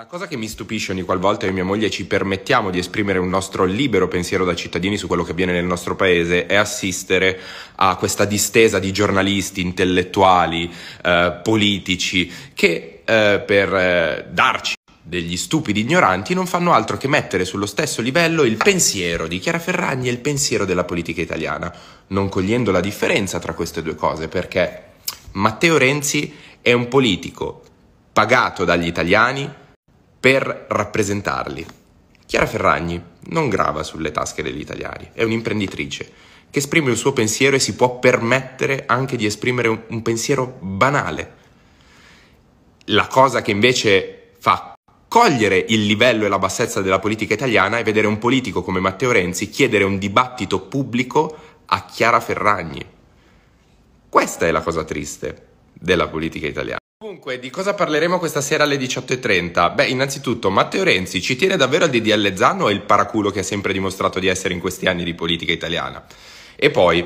La cosa che mi stupisce ogni qualvolta io e mia moglie ci permettiamo di esprimere un nostro libero pensiero da cittadini su quello che avviene nel nostro paese è assistere a questa distesa di giornalisti, intellettuali, eh, politici che eh, per eh, darci degli stupidi ignoranti non fanno altro che mettere sullo stesso livello il pensiero di Chiara Ferragni e il pensiero della politica italiana, non cogliendo la differenza tra queste due cose perché Matteo Renzi è un politico pagato dagli italiani per rappresentarli. Chiara Ferragni non grava sulle tasche degli italiani, è un'imprenditrice che esprime il suo pensiero e si può permettere anche di esprimere un, un pensiero banale. La cosa che invece fa cogliere il livello e la bassezza della politica italiana è vedere un politico come Matteo Renzi chiedere un dibattito pubblico a Chiara Ferragni. Questa è la cosa triste della politica italiana. Dunque, di cosa parleremo questa sera alle 18.30? Beh, innanzitutto Matteo Renzi ci tiene davvero al DDL Zano è il paraculo che ha sempre dimostrato di essere in questi anni di politica italiana. E poi,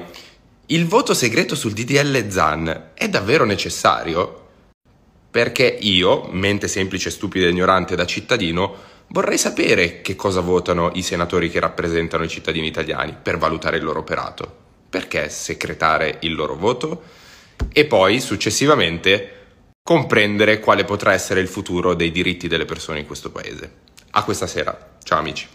il voto segreto sul DDL Zan è davvero necessario? Perché io, mente semplice, stupida e ignorante da cittadino, vorrei sapere che cosa votano i senatori che rappresentano i cittadini italiani per valutare il loro operato. Perché secretare il loro voto? E poi, successivamente, comprendere quale potrà essere il futuro dei diritti delle persone in questo paese. A questa sera, ciao amici.